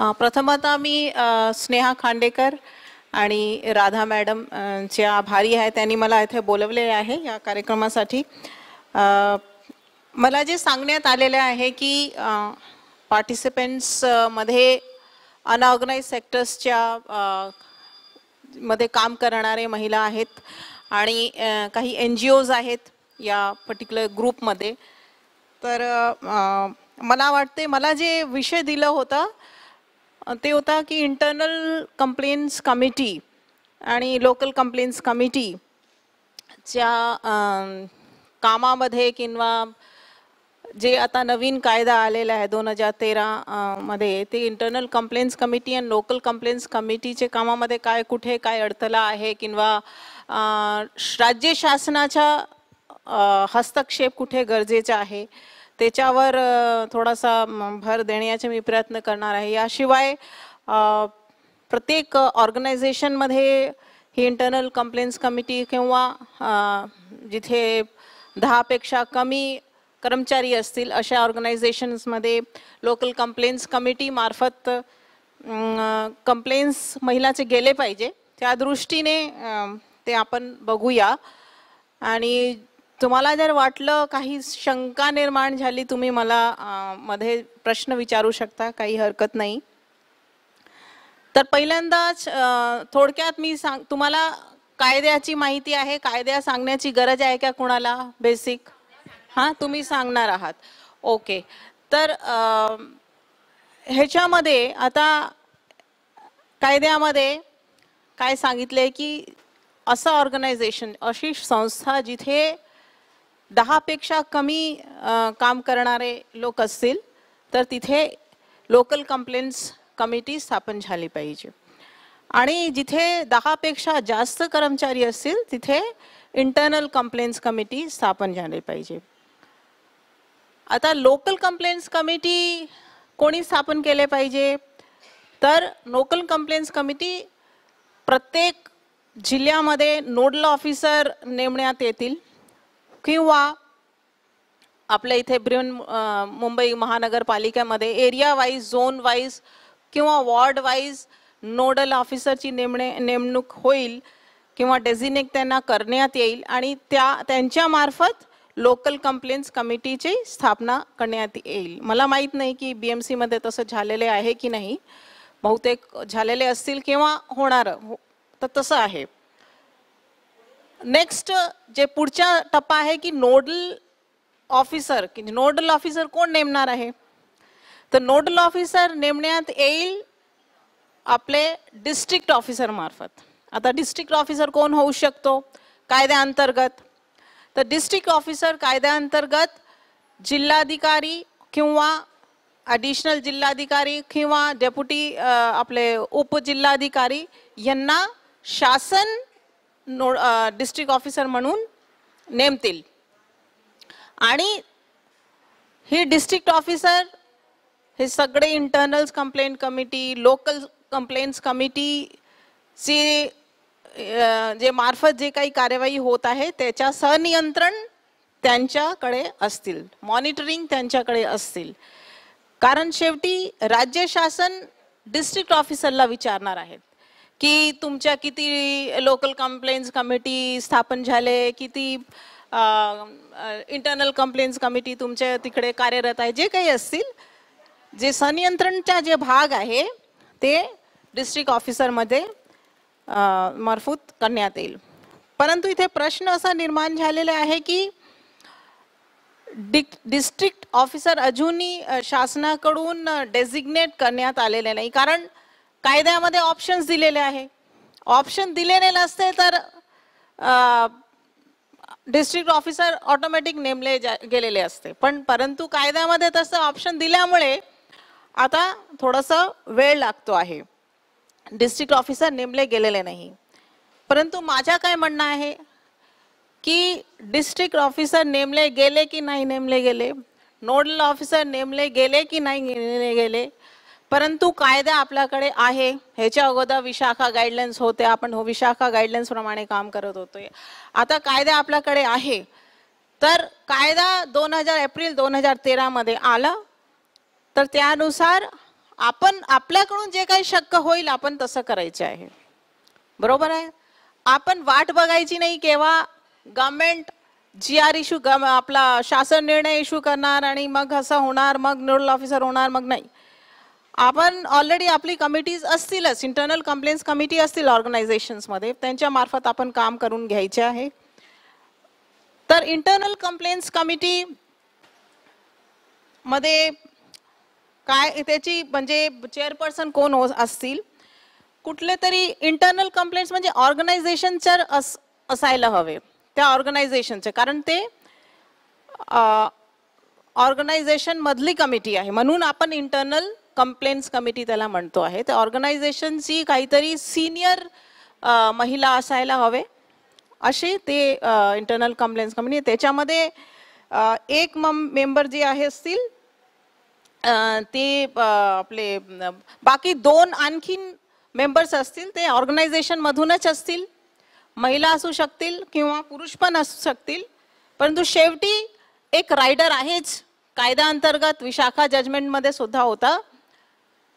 प्रथमतः मी स्नेहा खांडेकर आणि राधा मॅडम ज्या आभारी आहे त्यांनी मला इथे बोलवले आहे या कार्यक्रमासाठी मला जे सांगण्यात आलेले आहे की पार्टिसिपेंट्समध्ये अनऑर्गनाईज सेक्टर्सच्या मध्ये काम करणारे महिला आहेत आणि काही एन जी ओज आहेत या पर्टिक्युलर ग्रुपमध्ये तर मला वाटते मला जे विषय दिलं होतं ते होता की इंटरनल कंप्लेंट्स कमिटी आणि लोकल कंप्लेंट्स कमिटीच्या कामामध्ये किंवा जे आता नवीन कायदा आलेला आहे दोन हजार तेरामध्ये ते इंटरनल कंप्लेंट्स कमिटी आणि लोकल कंप्लेंट्स कमिटीचे कामामध्ये काय कुठे काय अडथळा आहे किंवा राज्य शासनाच्या हस्तक्षेप कुठे गरजेचा आहे त्याच्यावर थोडासा भर देण्याचे मी प्रयत्न करणार आहे याशिवाय प्रत्येक ऑर्गनायझेशनमध्ये ही इंटरनल कंप्लेंट्स कमिटी किंवा जिथे दहापेक्षा कमी कर्मचारी असतील अशा ऑर्गनायझेशन्समध्ये लोकल कंप्लेंट्स कमिटीमार्फत कंप्लेंट्स महिलाचे गेले पाहिजे त्या दृष्टीने ते आपण बघूया आणि तुम्हाला जर वाटलं काही शंका निर्माण झाली तुम्ही मला मध्ये प्रश्न विचारू शकता काही हरकत नाही तर पहिल्यांदाच थोडक्यात मी सांग तुम्हाला कायद्याची माहिती आहे कायद्या सांगण्याची गरज आहे का कुणाला बेसिक हां तुम्ही सांगणार आहात ओके तर ह्याच्यामध्ये आता कायद्यामध्ये काय सांगितलं आहे की असं ऑर्गनायझेशन अशी संस्था जिथे दहापेक्षा कमी काम करणारे लोक असतील तर तिथे लोकल कंप्लेंट्स कमिटी स्थापन झाली पाहिजे आणि जिथे दहापेक्षा जास्त कर्मचारी असतील तिथे इंटरनल कंप्लेंट्स कमिटी स्थापन झाली पाहिजे आता लोकल कंप्लेंट्स कमिटी कोणी स्थापन केले पाहिजे तर लोकल कंप्लेंट्स कमिटी प्रत्येक जिल्ह्यामध्ये नोडल ऑफिसर नेमण्यात येतील किंवा आपल्या इथे ब्रिन मुंबई महानगरपालिकेमध्ये एरिया वाईज झोन वाईज किंवा वॉर्ड वाईज नोडल ऑफिसरची नेमणे नेमणूक होईल किंवा डेझिनेक त्यांना करण्यात येईल आणि त्या त्यांच्यामार्फत लोकल कंप्लेंट्स कमिटीची स्थापना करण्यात येईल मला माहीत नाही की बी एम सीमध्ये तसं झालेले आहे की नाही बहुतेक झालेले असतील किंवा होणार हो, तर तसं आहे नेक्स्ट जे पुढचा टप्पा आहे की नोडल ऑफिसर की नोडल ऑफिसर कोण नेमणार आहे तर नोडल ऑफिसर नेमण्यात येईल आपले डिस्ट्रिक्ट ऑफिसर मार्फत आता डिस्ट्रिक्ट ऑफिसर कोण होऊ शकतो कायद्याअंतर्गत तर डिस्ट्रिक्ट ऑफिसर कायद्याअंतर्गत जिल्हाधिकारी किंवा ॲडिशनल जिल्हाधिकारी किंवा डेप्युटी आपले उपजिल्हाधिकारी यांना शासन नो डिस्ट्रिक्ट ऑफिसर म्हणून नेमतील आणि हे डिस्ट्रिक्ट ऑफिसर हे सगळे internals complaint committee local complaints कमिटीचे जे मार्फत जे काही कार्यवाही होत आहे त्याच्या सनियंत्रण त्यांच्याकडे असतील मॉनिटरिंग त्यांच्याकडे असतील कारण शेवटी राज्य शासन डिस्ट्रिक्ट ऑफिसरला विचारणार आहेत की तुमच्या किती लोकल कंप्लेंट्स कमिटी स्थापन झाले किती इंटरनल कंप्लेंट्स कमिटी तुमच्या तिकडे कार्यरत आहे जे काही असतील जे संनियंत्रणचा जे भाग आहे ते डिस्ट्रिक्ट ऑफिसरमध्ये मार्फत करण्यात येईल परंतु इथे प्रश्न असा निर्माण झालेला आहे की डिक डिस्ट्रिक्ट ऑफिसर अजूनही शासनाकडून डेझिग्नेट करण्यात आलेले नाही कारण कायद्यामध्ये ऑप्शन्स दिलेले आहे ऑप्शन दिलेले नसते तर डिस्ट्रिक्ट ऑफिसर ऑटोमॅटिक नेमले गेलेले असते पण परंतु कायद्यामध्ये तसं ऑप्शन दिल्यामुळे आता थोडासा वेळ लागतो आहे डिस्ट्रिक्ट ऑफिसर नेमले गेलेले नाही परंतु माझ्या काय म्हणणं आहे की डिस्ट्रिक्ट ऑफिसर नेमले गेले की नाही नेमले गेले नोडल ऑफिसर नेमले गेले की नाही नेमले गेले परंतु कायदा आपल्याकडे आहे ह्याच्या अगोदर विशाखा गाईडलाईन्स होते आपण हो विशाखा गाईडलाईन्सप्रमाणे प्रमाणे काम करत होतोय आता कायदा आपल्याकडे आहे तर कायदा दोन हजार एप्रिल दोन हजार तेरामध्ये आला तर त्यानुसार आपण आपल्याकडून जे काही शक्य होईल आपण तसं करायचे आहे बरोबर आहे आपण वाट बघायची नाही केव्हा गव्हर्मेंट जी आर इश्यू आपला शासन निर्णय इश्यू करणार आणि मग असं होणार मग नोडल ऑफिसर होणार मग नाही आपण ऑलरेडी आपली कमिटीज असतीलच इंटरनल कंप्लेंट्स कमिटी असतील ऑर्गनायझेशन्समध्ये त्यांच्या मार्फत आपण काम करून घ्यायचे आहे तर इंटरनल कंप्लेंट्स कमिटी मध्ये काय त्याची म्हणजे चेअरपर्सन कोण हो असतील कुठले तरी इंटरनल कंप्लेंट्स म्हणजे ऑर्गनायझेशनच्या अस असायला हवे त्या ऑर्गनायझेशनचे कारण ते ऑर्गनायझेशनमधली कमिटी आहे म्हणून आपण इंटरनल कंप्लेंट्स कमिटी त्याला म्हणतो आहे तर ऑर्गनायझेशनची काहीतरी सिनियर महिला असायला हवे असे ते इंटरनल कंप्लेंट्स कमिटी त्याच्यामध्ये एक मम मेंबर जे आहे असतील ते आपले बाकी दोन आणखीन मेंबर्स असतील ते ऑर्गनायझेशनमधूनच असतील महिला असू शकतील किंवा पुरुष पण असू शकतील परंतु शेवटी एक रायडर आहेच अंतर्गत विशाखा जजमेंटमध्ये सुद्धा होता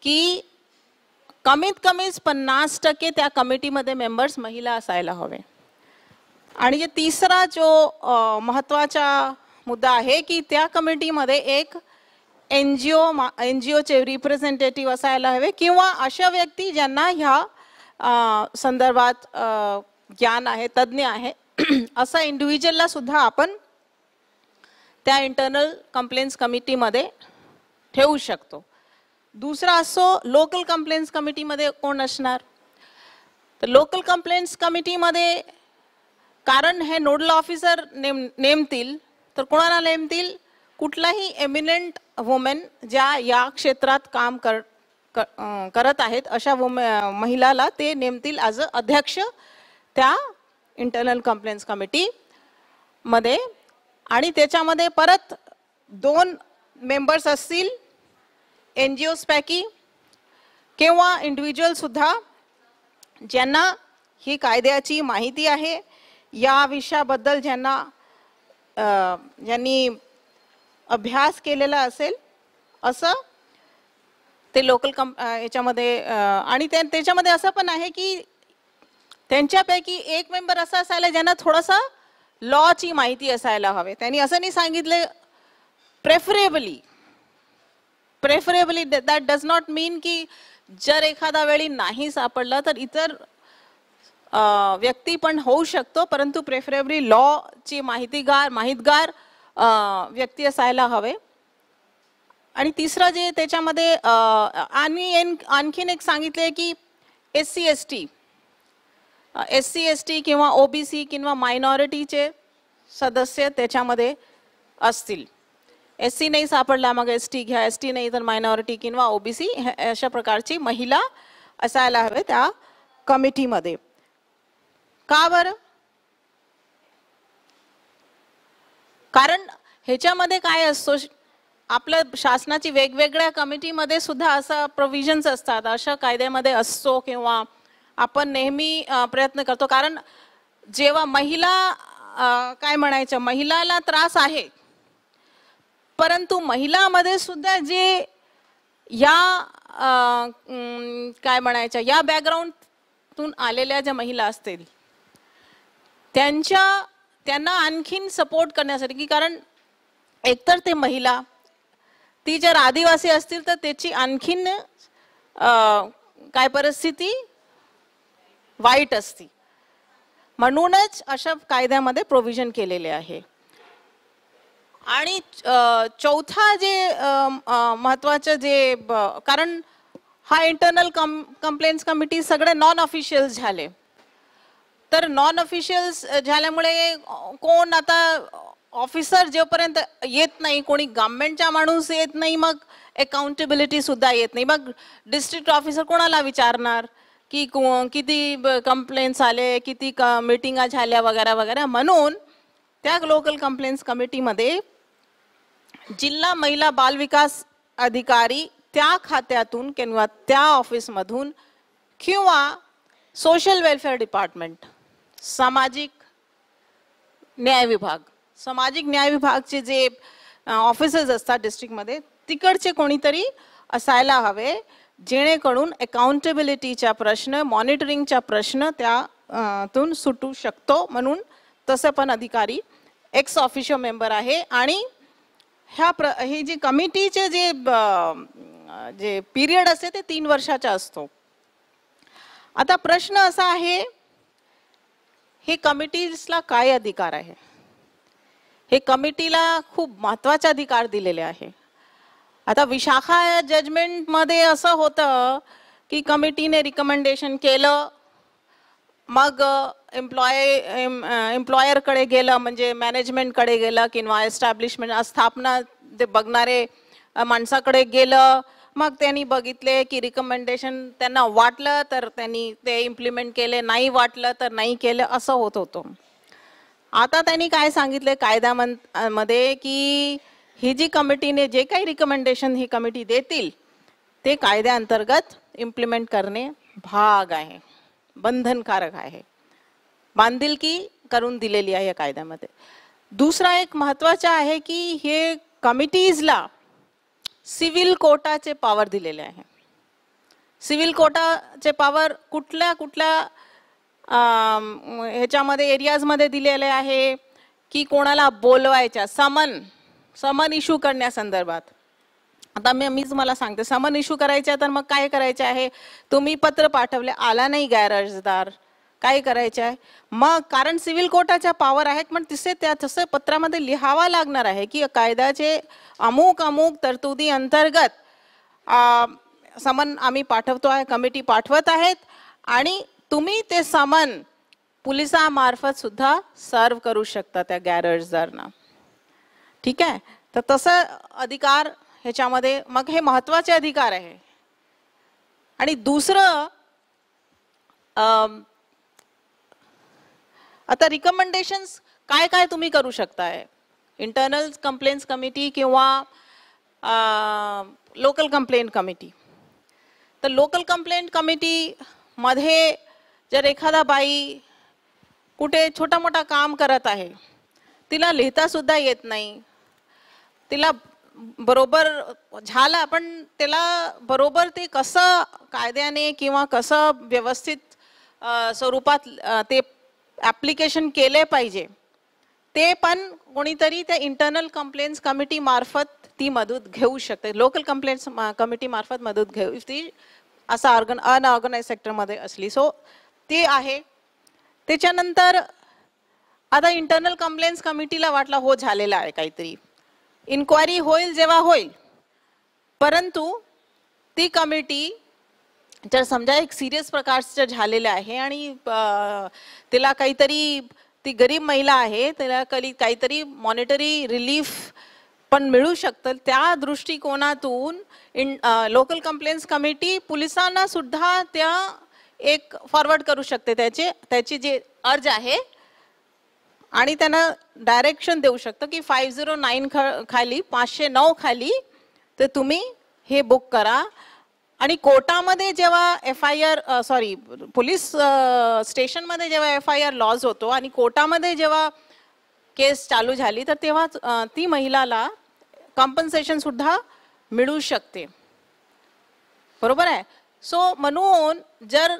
की कमीत कमीच पन्नास टक्के त्या कमिटीमध्ये मेंबर्स महिला असायला हवे आणि जे तिसरा जो महत्त्वाचा मुद्दा आहे की त्या कमिटीमध्ये एक N G O N G ओचे रिप्रेझेंटेटिव्ह असायला हवे किंवा अशा व्यक्ती ज्यांना ह्या संदर्भात ज्ञान आहे तज्ज्ञ आहे असा इंडिव्हिज्युअलला सुद्धा आपण त्या इंटरनल कम्प्लेन्स कमिटीमध्ये ठेवू शकतो दुसरा असो लोकल कंप्लेंट्स कमिटीमध्ये कोण असणार तर लोकल कंप्लेंट्स कमिटीमध्ये कारण हे नोडल ऑफिसर नेम नेमतील तर कोणाला नेमतील कुठलाही एमिनंट वुमेन ज्या या क्षेत्रात काम कर, कर करत आहेत अशा वुमे महिलाला ते नेमतील ॲज अ अध्यक्ष त्या इंटरनल कंप्लेंट्स कमिटीमध्ये आणि त्याच्यामध्ये परत दोन मेंबर्स असतील एन जी ओजपैकी किंवा इंडिव्हिज्युअलसुद्धा ज्यांना ही कायद्याची माहिती आहे या विषयाबद्दल ज्यांना ज्यांनी अभ्यास केलेला असेल असं ते लोकल कंप याच्यामध्ये आणि त्याच्यामध्ये असं पण आहे की त्यांच्यापैकी एक मेंबर असा असायला ज्यांना थोडासा लॉची माहिती असायला हवे त्यांनी असं नाही सांगितले preferably preferably that does not mean की जर एखादा वेळी नाही सापडला तर इतर व्यक्ती पण होऊ शकतो परंतु प्रेफरेबली लॉ ची माहितीगार माहितगार व्यक्ती असायला हवे आणि तिसरं जे त्याच्यामध्ये आणि आणखीन एक सांगितले की S C S T S C S T किंवा ओबीसी किंवा मायनॉरिटीचे सदस्य त्याच्यामध्ये असतील एस सी नाही सापडला मग एस टी घ्या एस टी नाही तर मायनॉरिटी किंवा ओबीसी अशा प्रकारची महिला असायला हवे त्या कमिटीमध्ये का बरं कारण ह्याच्यामध्ये काय असतो आपल्या शासनाची वेगवेगळ्या कमिटीमध्ये सुद्धा असा प्रोविजन्स असतात अशा कायद्यामध्ये असतो किंवा आपण नेहमी प्रयत्न करतो कारण जेव्हा महिला काय म्हणायचं महिलाला त्रास आहे परंतु महिलामध्ये सुद्धा जे या काय म्हणायच्या या बॅकग्राऊंडतून आलेल्या ज्या महिला असतील त्यांच्या त्यांना आणखीन सपोर्ट करण्यासाठी की कारण एकतर ते महिला ती जर आदिवासी असतील तर त्याची आणखीन काय परिस्थिती वाईट असती म्हणूनच अशा कायद्यामध्ये प्रोव्हिजन केलेले आहे आणि चौथा जे महत्वाचं जे कारण हा इंटरनल कम कंप्लेंट्स कमिटी सगळे नॉन ऑफिशियल्स झाले तर नॉन ऑफिशियल्स झाल्यामुळे कोण आता ऑफिसर जेपर्यंत येत नाही कोणी गव्हर्नमेंटचा माणूस येत नाही मग अकाउंटेबिलिटी सुद्धा येत नाही मग डिस्ट्रिक्ट ऑफिसर कोणाला विचारणार की किती कंप्लेंट्स आले किती क मिटिंगा झाल्या वगैरे वगैरे म्हणून त्या लोकल कंप्लेंट्स कमिटीमध्ये जिल्हा महिला बालविकास अधिकारी त्या खात्यातून किंवा त्या ऑफिसमधून किंवा सोशल वेलफेअर डिपार्टमेंट सामाजिक न्याय विभाग सामाजिक न्याय विभागचे जे ऑफिसर्स असतात डिस्ट्रिक्टमध्ये तिकडचे कोणीतरी असायला हवे जेणेकरून अकाउंटेबिलिटीचा प्रश्न मॉनिटरिंगचा प्रश्न त्यातून सुटू शकतो म्हणून तसं पण अधिकारी एक्स ऑफिशियल मेंबर आहे आणि ह्या प्र ही जी कमिटीचे जे जे पिरियड असते ते तीन वर्षाचा असतो आता प्रश्न असा आहे हे कमिटीजला काय अधिकार आहे हे कमिटीला खूप महत्वाचे अधिकार दिलेले आहे आता विशाखा जजमेंटमध्ये असं होतं की कमिटीने रिकमेंडेशन केलं मग एम्प्लॉय एम्प्लॉयरकडे गेलं म्हणजे मॅनेजमेंटकडे गेलं किंवा एस्टॅब्लिशमेंट स्थापना ते बघणारे माणसाकडे गेलं मग त्यांनी बघितले की रिकमेंडेशन त्यांना वाटलं तर त्यांनी ते इम्प्लिमेंट केले नाही वाटलं तर नाही केलं असं होत होतं आता त्यांनी काय सांगितले मध्ये की ही जी कमिटीने जे काही रिकमेंडेशन ही कमिटी देतील ते कायद्याअंतर्गत इम्प्लिमेंट करणे भाग आहे बंधनकारक आहे बांधिलकी करून दिलेली आहे या कायद्यामध्ये दुसरा एक महत्वाचा आहे की हे कमिटीजला सिव्हिल कोर्टाचे पॉवर दिलेले आहे सिव्हिल कोर्टाचे पॉवर कुठल्या कुठल्या ह्याच्यामध्ये एरियाजमध्ये दिलेले आहे की कोणाला बोलवायच्या समन समन इश्यू करण्यासंदर्भात आता मी मीच मला सांगते समन इश्यू करायचे तर मग काय करायचे आहे तुम्ही पत्र पाठवले आला नाही गैर अर्जदार काय करायचे आहे मग कारण सिव्हिल कोर्टाच्या पावर आहेत पण तिथे त्या तसं पत्रामध्ये लिहावा लागणार आहे की कायद्याचे अमुक अमुक तरतुदी अंतर्गत समन आम्ही पाठवतो आहे कमिटी पाठवत आहेत आणि तुम्ही ते समन पोलिसामार्फत सुद्धा सर्व करू शकता त्या गैर ठीक आहे तर तसं अधिकार ह्याच्यामध्ये मग हे महत्त्वाचे अधिकार आहे आणि दुसरं आता रिकमेंडेशन्स काय काय तुम्ही करू शकताय इंटरनल कंप्लेंट्स कमिटी किंवा लोकल कंप्लेंट कमिटी तर लोकल कंप्लेंट कमिटीमध्ये जर एखादा बाई कुठे छोटा मोठा काम करत आहे तिला लिहितासुद्धा येत नाही तिला बरोबर झाला पण त्याला बरोबर ते कसं कायद्याने किंवा कसं व्यवस्थित स्वरूपात ते ॲप्लिकेशन केले पाहिजे ते पण कोणीतरी त्या इंटरनल कंप्लेंट्स कमिटी मार्फत ती मदत घेऊ शकते लोकल कंप्लेंट्स कमिटी मार्फत मदत घेऊ ती असा ऑर्गन अनऑर्गनाइज सेक्टरमध्ये असली सो ते आहे त्याच्यानंतर आता इंटरनल कंप्लेंट्स कमिटीला वाटला हो झालेला आहे काहीतरी इन्क्वायरी होईल जेव्हा होईल परंतु ती कमिटी जर समजा एक सिरियस प्रकारचं झालेलं आहे आणि तिला काहीतरी ती गरीब महिला आहे तिला कधी काहीतरी मॉनिटरी रिलीफ पण मिळू शकतं त्या दृष्टिकोनातून इन लोकल कंप्लेंट्स कमिटी पोलिसांना सुद्धा त्या एक फॉरवर्ड करू शकते त्याचे त्याची जे अर्ज आहे आणि त्यांना डायरेक्शन देऊ शकतं की फाईव्ह झिरो नाईन खा खाली पाचशे नऊ खाली तर तुम्ही हे बुक करा आणि कोर्टामध्ये जेव्हा F I R sorry police स्टेशनमध्ये जेव्हा एफ आय आर लॉज होतो आणि कोर्टामध्ये जेव्हा केस चालू झाली तर तेव्हा ती महिलाला कॉम्पन्सेशन सुद्धा मिळू शकते बरोबर आहे सो म्हणून जर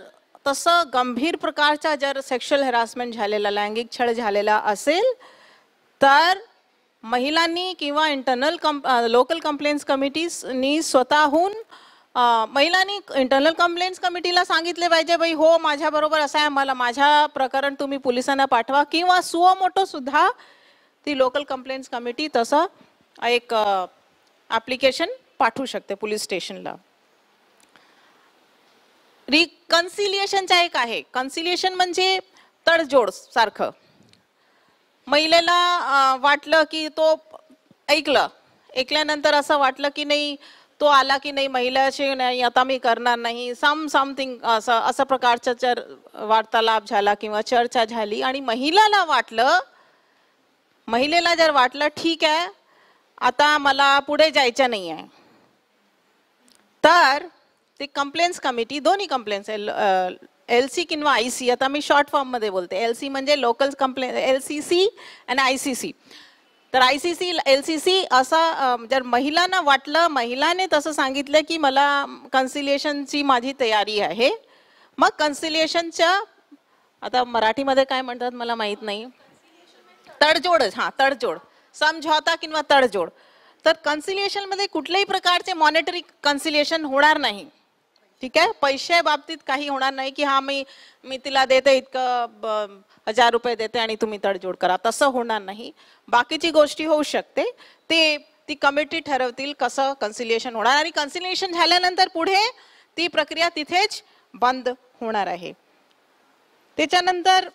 तसं गंभीर प्रकारचा जर सेक्शुअल हॅरासमेंट झालेला लैंगिक छळ झालेला असेल तर महिलांनी किंवा इंटरनल कंप लोकल कंप्लेंट्स कमिटीजनी स्वतःहून महिलांनी इंटरनल कंप्लेंट्स कमिटीला सांगितले पाहिजे बाई हो माझ्याबरोबर असं आहे मला माझ्या प्रकरण तुम्ही पोलिसांना पाठवा किंवा सुओ सुद्धा ती लोकल कंप्लेंट्स कमिटी तसं एक ॲप्लिकेशन पाठवू शकते पोलीस स्टेशनला रिकन्सिलिएशनचा एक आहे कन्सिलिएशन म्हणजे तडजोड सारखं महिलेला वाटलं की तो ऐकलं ऐकल्यानंतर असं वाटलं की नाही तो आला की नाही महिलाशी नाही आता मी करणार नाही सम समथिंग असं असं प्रकारचा चर वार्तालाप झाला किंवा चर्चा झाली आणि महिलाला वाटलं महिलेला जर वाटलं ठीक आहे आता मला पुढे जायचं नाही आहे तर ते कंप्लेंट्स कमिटी दोन्ही कंप्लेंट्स एल सी किंवा आय सी आता मी शॉर्ट फॉर्ममध्ये बोलते एल सी म्हणजे local complain L C C and I C C तर I C C L C C असा जर महिलांना वाटलं महिलाने तसं सांगितलं की मला कन्सिलिएशनची माझी तयारी आहे मग कन्सिलिएशनच्या आता मराठीमध्ये काय म्हणतात मला माहीत नाही तडजोडच हां तडजोड समझौता किंवा तडजोड तर कन्सिलिएशनमध्ये कुठल्याही प्रकारचे मॉनिटरी कन्सिलिएशन होणार नाही ठीक आहे पैसे बाबतीत काही होणार नाही की हा मी मी तिला देते इतकं हजार रुपये देते आणि तुम्ही तडजोड करा तसं होणार नाही बाकीची गोष्टी होऊ शकते ते ती कमिटी ठरवतील कसं कन्सिलिएशन होणार आणि कन्सिलिएशन झाल्यानंतर पुढे ती प्रक्रिया तिथेच बंद होणार आहे त्याच्यानंतर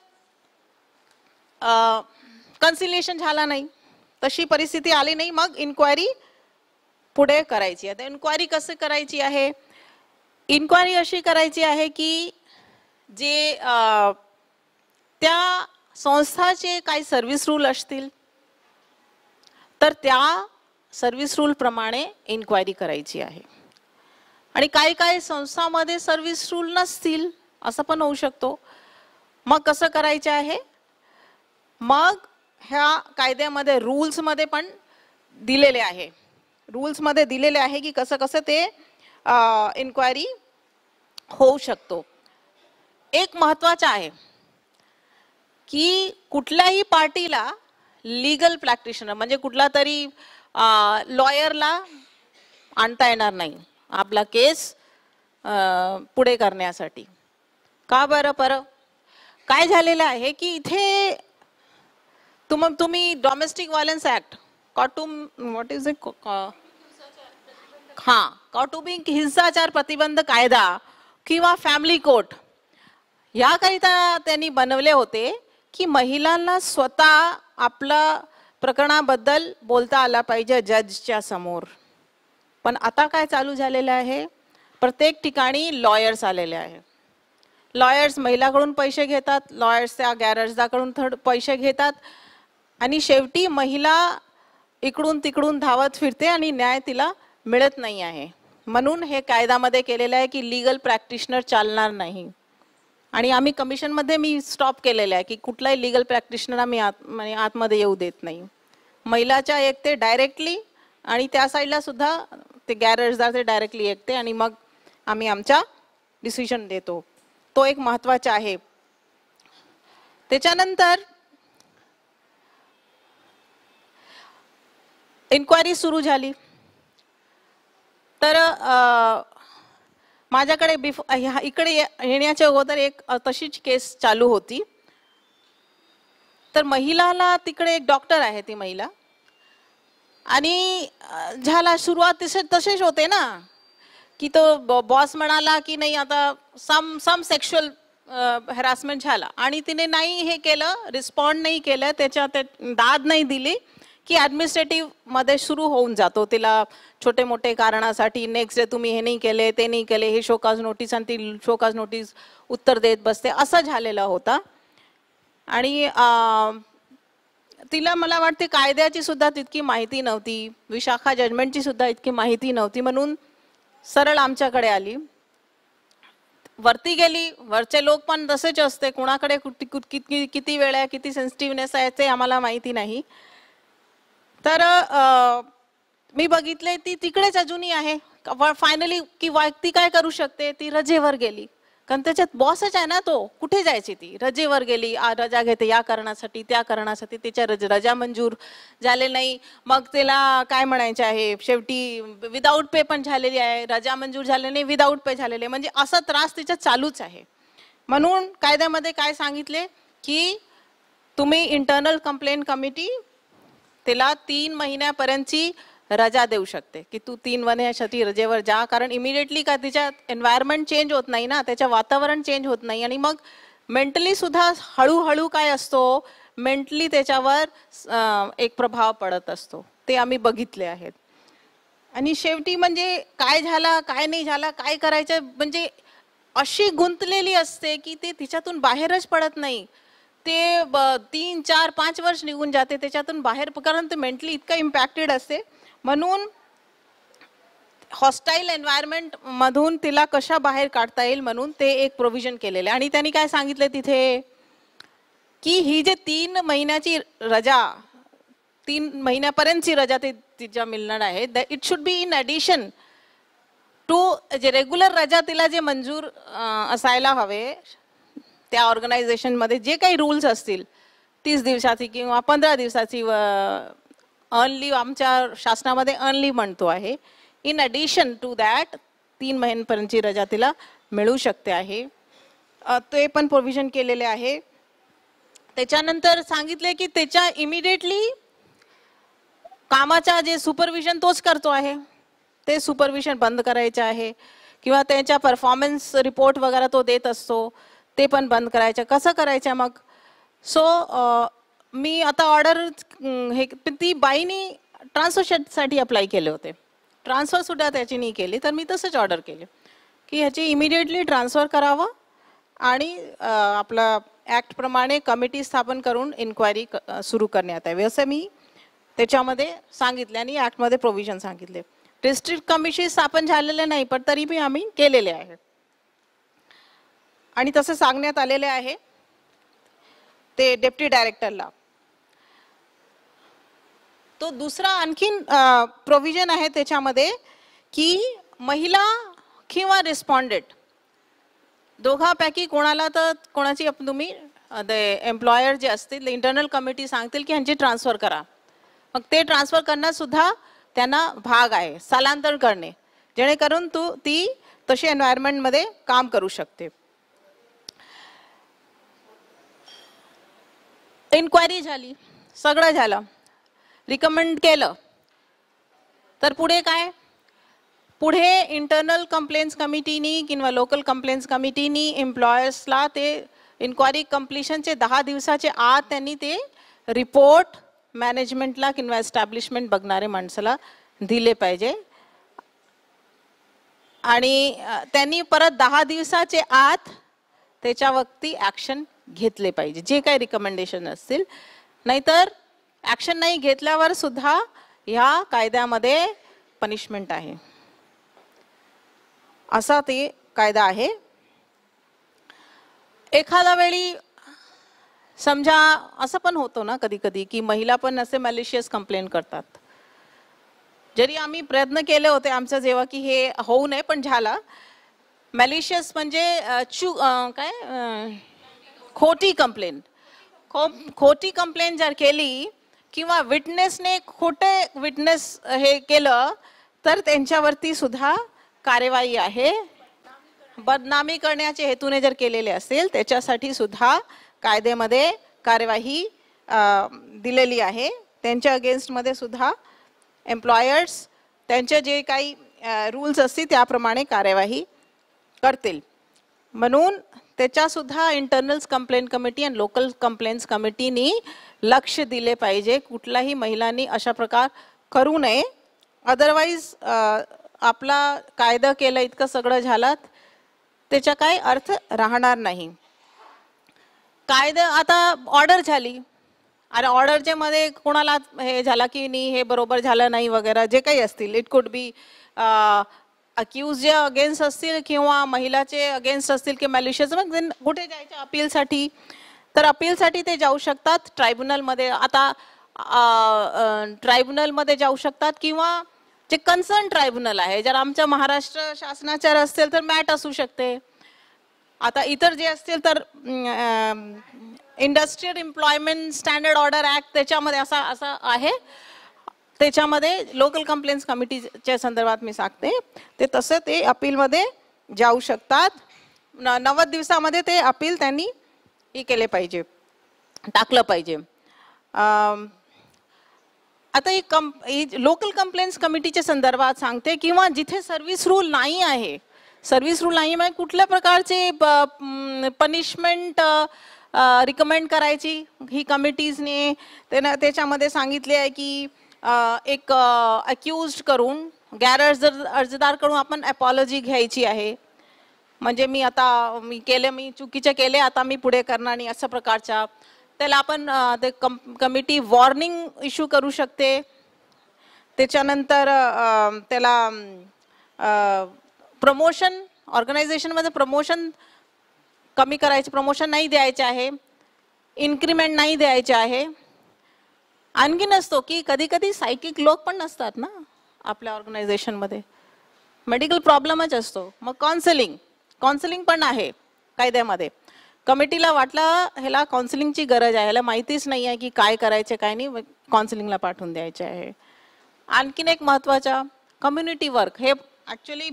कन्सिलिएशन झाला नाही तशी परिस्थिती आली नाही मग इन्क्वायरी पुढे करायची आहे इन्क्वायरी कसं करायची आहे इन्क्वायरी अशी करायची आहे की जे त्या संस्थाचे काही सर्व्हिस रूल असतील तर त्या सर्व्हिस रूलप्रमाणे इन्क्वायरी करायची आहे आणि काही काही संस्थामध्ये सर्व्हिस रूल नसतील असं पण होऊ शकतो मग कसं करायचं आहे मग ह्या कायद्यामध्ये रूल्समध्ये पण दिलेले आहे रूल्समध्ये दिलेले आहे की कसं कसं ते इन्क्वायरी होऊ शकतो एक महत्वाचा आहे की कुठल्याही पार्टीला लीगल प्रॅक्टिशनर म्हणजे कुठला तरी लॉयरला आणता येणार नाही आपला केस पुढे करण्यासाठी का बरं बरं काय झालेलं आहे की इथे तुम तुम्ही डॉमेस्टिक व्हायलन्स ऍक्ट कॉटुम व्हॉट इज इट हां कौटुंबिक हिंसाचार प्रतिबंध कायदा किंवा फॅमिली कोर्ट ह्याकरिता त्यांनी बनवले होते की महिलांना स्वतः आपलं प्रकरणाबद्दल बोलता आला पाहिजे जजच्या समोर पण आता काय चालू झालेलं आहे प्रत्येक ठिकाणी लॉयर्स आलेले आहे लॉयर्स महिलाकडून पैसे घेतात लॉयर्स त्या गॅरर्सदाकडून थर्ड पैसे घेतात आणि शेवटी महिला इकडून तिकडून धावत फिरते आणि न्याय तिला मिळत नाही आहे म्हणून हे कायद्यामध्ये केलेलं आहे की लिगल प्रॅक्टिशनर चालणार नाही आणि आम्ही कमिशनमध्ये मी स्टॉप केलेलं आहे की कुठलाही लिगल प्रॅक्टिशनर आम्ही आत म्हणजे आतमध्ये येऊ देत नाही महिलाच्या एकते डायरेक्टली आणि त्या साईडला सुद्धा ते गॅरेजदार ते डायरेक्टली ऐकते आणि मग आम्ही आमच्या डिसिजन देतो तो एक महत्त्वाचा आहे त्याच्यानंतर इन्क्वायरी सुरू झाली तर माझ्याकडे बिफ ह्या इकडे येण्याच्या अगोदर एक तशीच केस चालू होती तर महिलाला तिकडे एक डॉक्टर आहे ती महिला आणि झाला सुरुवात तसे तसेच होते ना की तो बॉस म्हणाला की नाही आता सम सम सेक्शुअल हॅरासमेंट झाला आणि तिने नाही हे केलं रिस्पॉन्ड नाही केलं त्याच्या दाद नाही दिली की ॲडमिनिस्ट्रेटिव्ह मध्ये सुरू होऊन जातो तिला छोटे मोठे कारणासाठी नेक्स्ट डे तुम्ही हे नाही केले ते नाही केले हे शोकाज नोटीस आणि ती शोकाज नोटीस उत्तर देत बसते असं झालेला होता आणि तिला मला वाटते कायद्याची सुद्धा तितकी माहिती नव्हती विशाखा जजमेंटची सुद्धा इतकी माहिती नव्हती म्हणून सरळ आमच्याकडे आली वरती गेली वरचे लोक पण तसेच असते कोणाकडे किती वेळ आहे किती सेन्सिटिव्हनेस आहे ते आम्हाला माहिती नाही तर मी बघितले ती तिकडेच अजूनही आहे फायनली किंवा ती काय करू शकते ती रजेवर गेली कारण त्याच्यात बॉसच आहे ना तो कुठे जायची ती रजेवर गेली रजा घेते या कारणासाठी त्या कारणासाठी तिच्या रज रजा मंजूर झाले नाही मग तिला काय म्हणायचं आहे शेवटी विदाऊट पे पण झालेली आहे रजा मंजूर झाले नाही विदाऊट पे झालेले म्हणजे असा त्रास तिच्या चालूच आहे म्हणून कायद्यामध्ये काय सांगितले की तुम्ही इंटरनल कंप्लेंट कमिटी तिला तीन महिन्यापर्यंतची रजा देऊ शकते की तू तीन महिन्यासाठी रजेवर जा कारण इमिडिएटली का तिच्या एन्व्हायरमेंट चेंज होत नाही ना त्याच्या वातावरण चेंज होत नाही आणि मग मेंटली सुद्धा हळूहळू काय असतो मेंटली त्याच्यावर एक प्रभाव पडत असतो ते आम्ही बघितले आहेत आणि शेवटी म्हणजे काय झालं काय नाही झाला काय करायचं म्हणजे अशी गुंतलेली असते की ते तिच्यातून बाहेरच पडत नाही ते तीन चार पाच वर्ष निघून जाते त्याच्यातून बाहेर कारण ते मेंटली इतकं इम्पॅक्टेड असते म्हणून हॉस्टाईल मधून तिला कशा बाहेर काढता येईल म्हणून ते एक प्रोव्हिजन केलेलं आहे आणि त्यांनी काय सांगितलं तिथे की ही जे तीन महिन्याची रजा तीन महिन्यापर्यंतची रजा ते तिच्या मिळणार आहे the it should be in addition to जे रेग्युलर रजा तिला जे मंजूर असायला हवे त्या ऑर्गनायझेशनमध्ये जे काही रूल्स असतील तीस दिवसाची किंवा पंधरा दिवसाची अर्नली आमच्या शासनामध्ये अर्नली म्हणतो आहे इन अडिशन टू दॅट तीन महिन्यांपर्यंतची रजा तिला मिळू शकते आहे ते पण प्रोव्हिजन केलेले आहे त्याच्यानंतर सांगितले की त्याच्या इमिडिएटली कामाचा जे सुपरविजन तोच करतो आहे ते सुपरविजन बंद करायचे आहे किंवा त्याच्या परफॉर्मन्स रिपोर्ट वगैरे तो देत असतो ते पण बंद करायच्या कसं करायचं मग सो मी आता ऑर्डर हे ती बाईनी ट्रान्सफरसाठी अप्लाय केले होते ट्रान्सफरसुद्धा त्याची नाही केली तर मी तसंच ऑर्डर केले की ह्याची इमिडिएटली ट्रान्सफर करावं आणि आपला ॲक्टप्रमाणे कमिटी स्थापन करून इन्क्वायरी सुरू करण्यात यावी असं मी त्याच्यामध्ये सांगितले आणि ॲक्टमध्ये प्रोव्हिजन सांगितले डिस्ट्रिक्ट कमिशी स्थापन झालेले नाही पण तरी बी आम्ही केलेले आहेत आणि तसं सांगण्यात आलेले आहे ते डेप्टी डायरेक्टरला तो दुसरा आणखीन प्रोव्हिजन आहे त्याच्यामध्ये की महिला किंवा रिस्पॉन्डेट दोघापैकी कोणाला तर कोणाची तुम्ही एम्प्लॉयर जे असतील इंटरनल कमिटी सांगतील की ह्यांची ट्रान्सफर करा मग ते ट्रान्सफर करना सुद्धा त्यांना भाग आहे स्थलांतर करणे जेणेकरून तू ती तशी एन्व्हायरमेंटमध्ये काम करू शकते इन्क्वायरी झाली सगळं झालं रिकमेंड केलं तर पुढे काय पुढे इंटरनल कंप्लेंट्स कमिटीनी किंवा लोकल कंप्लेंट्स कमिटीनी एम्प्लॉयर्सला ते इन्क्वायरी कम्प्लिशनचे दहा दिवसाचे आत त्यांनी ते रिपोर्ट मॅनेजमेंटला किंवा एस्टॅब्लिशमेंट बघणारे माणसाला दिले पाहिजे आणि त्यांनी परत दहा दिवसाचे आत त्याच्या वक्ती ॲक्शन घेतले पाहिजे जे काही रिकमेंडेशन असतील नाहीतर ॲक्शन नाही घेतल्यावर सुद्धा ह्या कायद्यामध्ये पनिशमेंट आहे असा ते कायदा आहे एखादा वेळी समजा असं पण होतो ना कधी कधी की महिला पण असे मॅलिशियस कंप्लेन करतात जरी आम्ही प्रयत्न केले होते आमचं जेव्हा की हे होऊ नये पण झाला मॅलिशियस म्हणजे चू काय खोटी कंप्लेन खो खोटी कंप्लेन जर केली किंवा विटनेसने खोटे विटनेस हे केलं तर त्यांच्यावरती सुद्धा कार्यवाही आहे बदनामी करण्याच्या हेतूने जर केलेले असेल त्याच्यासाठी सुद्धा कायद्यामध्ये कार्यवाही दिलेली आहे त्यांच्या अगेन्स्टमध्ये सुद्धा एम्प्लॉयर्स त्यांचे जे काही रूल्स असतील त्याप्रमाणे कार्यवाही करतील म्हणून त्याच्यासुद्धा इंटरनल्स कंप्लेंट कमिटी आणि लोकल कंप्लेंट्स कमिटीनी लक्ष दिले पाहिजे कुठलाही महिलांनी अशा प्रकार करू नये अदरवाईज आपला कायदा केला इतकं सगळं झालात त्याचा काय अर्थ राहणार नाही कायदा आता ऑर्डर झाली आणि ऑर्डरच्या मध्ये कोणाला हे झाला की नाही हे बरोबर झालं नाही वगैरे जे काही असतील इट कुड बी अक्यूज जे अगेन्स्ट असतील किंवा महिलाचे अगेन्स्ट असतील किंवा मॅल्युशियस मग कुठे जायचे अपीलसाठी तर अपीलसाठी ते जाऊ शकतात ट्रायब्युनलमध्ये आता ट्रायब्युनलमध्ये जाऊ शकतात किंवा जे कन्सर्न ट्रायब्युनल आहे जर आमच्या महाराष्ट्र शासनाच्या असतील तर मॅट असू शकते आता इतर जे असतील तर industrial employment standard order act त्याच्यामध्ये असा असा आहे त्याच्यामध्ये लोकल कंप्लेंट्स कमिटीच्या संदर्भात मी सांगते ते तसं ते अपीलमध्ये जाऊ शकतात नव्वद दिवसामध्ये ते अपील त्यांनी हे केले पाहिजे टाकलं पाहिजे आता ही कम ही लोकल कंप्लेंट्स कमिटीच्या संदर्भात सांगते किंवा जिथे सर्व्हिस रूल नाही आहे सर्व्हिस रूल नाही म्हणजे कुठल्या प्रकारचे पनिशमेंट रिकमेंड करायची ही कमिटीजने त्यानं त्याच्यामध्ये सांगितले आहे की एक अक्यूज करून गैर अर्ज अर्जदारकडून आपण अपॉलॉजी घ्यायची आहे म्हणजे मी आता मी केले मी चुकीचे केले आता मी पुढे करणार नाही अशा प्रकारच्या त्याला आपण ते कम कमिटी वॉर्निंग इश्यू करू शकते त्याच्यानंतर त्याला प्रमोशन ऑर्गनायझेशनमध्ये प्रमोशन कमी करायचे प्रमोशन नाही द्यायचे आहे इन्क्रीमेंट नाही द्यायचे आहे आणखी असतो की कधी कधी सायकिक लोक पण नसतात ना आपल्या ऑर्गनायझेशनमध्ये मेडिकल प्रॉब्लेमच असतो मग काउन्सिलिंग काउन्सिलिंग पण आहे कायद्यामध्ये कमिटीला वाटलं ह्याला काउन्सिलिंगची गरज आहे ह्याला माहितीच नाही आहे की काय करायचे काय नाही काउन्सिलिंगला पाठवून द्यायचे आहे आणखीन एक महत्त्वाचा कम्युनिटी वर्क हे ॲक्च्युली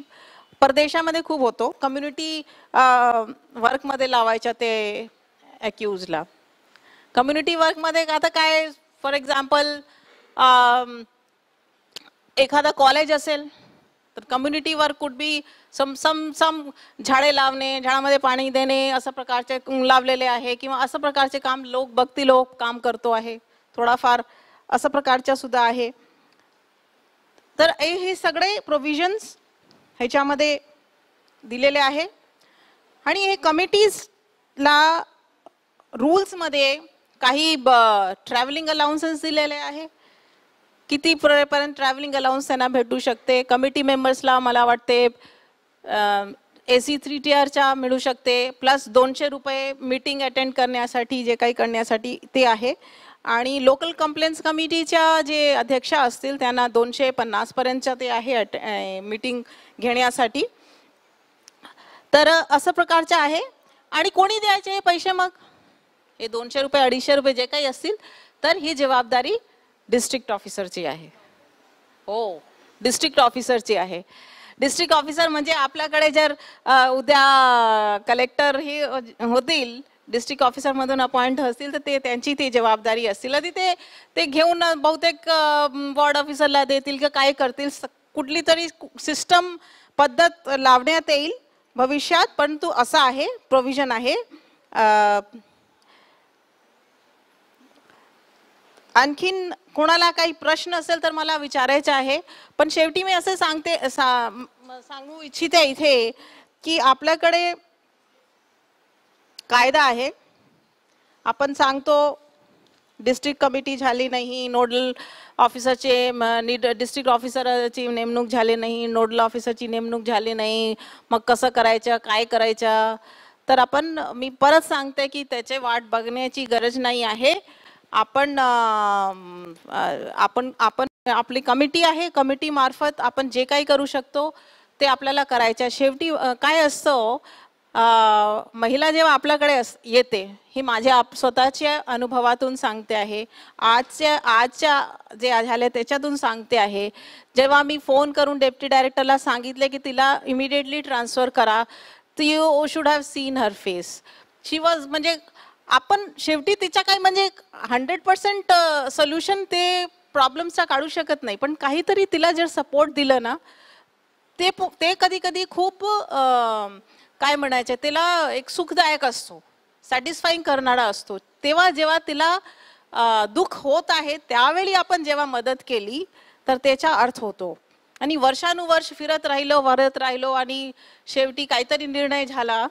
परदेशामध्ये खूप होतो कम्युनिटी वर्कमध्ये लावायच्या ते ॲक्यूजला कम्युनिटी वर्कमध्ये आता काय फॉर एक्झाम्पल um, एखादा कॉलेज असेल तर community work could be some सम सम झाडे लावणे झाडामध्ये पाणी देणे असं प्रकारचे लावलेले आहे किंवा असं प्रकारचे काम लोक भक्ती लोक काम करतो आहे थोडाफार असं प्रकारच्या सुद्धा आहे तर हे सगळे प्रोविजन्स ह्याच्यामध्ये दिलेले आहे आणि हे कमिटीजला रूल्समध्ये काही ट्रॅव्हलिंग अलाउन्सेस दिलेले आहे किती पर्यंत ट्रॅव्हलिंग अलाउन्स त्यांना भेटू शकते कमिटी मेंबर्सला मला वाटते ए सी थ्री टी आरच्या मिळू शकते प्लस दोनशे रुपये मीटिंग अटेंड करण्यासाठी जे काही करण्यासाठी ते आहे आणि लोकल कम्प्लेन्स कमिटीच्या जे अध्यक्षा असतील त्यांना दोनशे पन्नासपर्यंतच्या ते आहे अट मीटिंग घेण्यासाठी तर असं प्रकारचं आहे आणि कोणी द्यायचे पैसे मग हे दोनशे रुपये अडीचशे रुपये जे काही असतील तर ही जबाबदारी डिस्ट्रिक्ट ऑफिसरची आहे हो डिस्ट्रिक्ट ऑफिसरची आहे डिस्ट्रिक्ट ऑफिसर म्हणजे आपल्याकडे जर उद्या कलेक्टर ही होतील डिस्ट्रिक्ट ऑफिसरमधून अपॉइंट असतील तर ते त्यांची ती जबाबदारी असतील आणि ते ते घेऊन बहुतेक वॉर्ड ऑफिसरला देतील किंवा काय करतील कुठली तरी सिस्टम पद्धत लावण्यात येईल भविष्यात परंतु असं आहे प्रोव्हिजन आहे आणखीन कोणाला काही प्रश्न असेल तर मला विचारायचं आहे पण शेवटी मी असं सांगते सा, सांगू इच्छिते इथे की आपल्याकडे कायदा आहे आपण सांगतो डिस्ट्रिक्ट कमिटी झाली नाही नोडल ऑफिसरचे निड डिस्ट्रिक्ट ऑफिसरची नेमणूक झाली नाही नोडल ऑफिसरची नेमणूक झाली नाही मग कसं करायचं काय करायचं तर आपण मी परत सांगते की त्याचे वाट बघण्याची गरज नाही आहे आपण आपण आपण आपली कमिटी आहे कमिटी मार्फत आपण जे काही करू शकतो ते आपल्याला करायच्या शेवटी काय असतं महिला जेव्हा आपल्याकडे येते ही माझ्या आप स्वतःच्या अनुभवातून सांगते आहे आजच्या आजच्या जे झाले त्याच्यातून सांगते आहे जेव्हा मी फोन करून डेप्टी डायरेक्टरला सांगितले की तिला इमिडिएटली ट्रान्सफर करा ती you should have seen her face she was म्हणजे आपण शेवटी तिच्या काय म्हणजे हंड्रेड पर्सेंट सोल्युशन ते प्रॉब्लेमचा काढू शकत नाही पण काहीतरी तिला जर सपोर्ट दिलं ना ते ते कधी कधी खूप काय म्हणायचे तिला एक सुखदायक असतो सॅटिस्फाईंग करणारा असतो तेव्हा जेव्हा तिला दुःख होत आहे त्यावेळी आपण जेव्हा मदत केली तर त्याचा अर्थ होतो आणि वर्षानुवर्ष फिरत राहिलो वरत राहिलो आणि शेवटी काहीतरी निर्णय झाला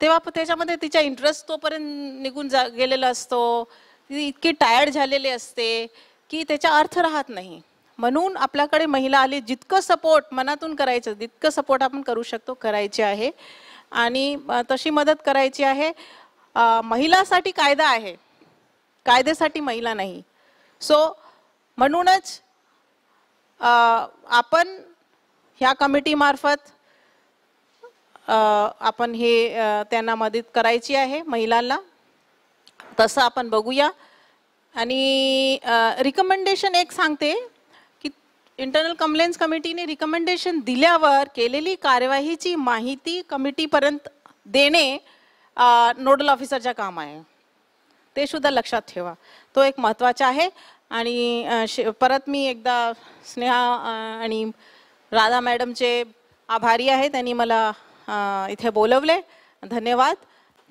तेव्हा त्याच्यामध्ये तिचा इंटरेस्ट तोपर्यंत निघून जा गेलेला असतो ती इतकी टायर्ड झालेली असते की त्याचा अर्थ राहत नाही म्हणून आपल्याकडे महिला आली जितकं सपोर्ट मनातून करायचं जितकं सपोर्ट आपण करू शकतो करायचे आहे आणि तशी मदत करायची आहे महिलासाठी कायदा आहे कायद्यासाठी महिला नाही सो म्हणूनच आपण ह्या कमिटीमार्फत आपण हे त्यांना मदत करायची आहे महिलांना तसं आपण बघूया आणि रिकमेंडेशन एक सांगते की इंटरनल कम्प्लेन्स कमिटीने रिकमेंडेशन दिल्यावर केलेली कार्यवाहीची माहिती कमिटीपर्यंत देणे नोडल ऑफिसरचं काम आहे ते सुद्धा लक्षात ठेवा तो एक महत्त्वाचा आहे आणि परत मी एकदा स्नेहा आणि राधा मॅडमचे आभारी आहे त्यांनी मला इथे बोलवले धन्यवाद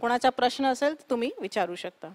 कोणाचा प्रश्न असेल तर तुम्ही विचारू शकता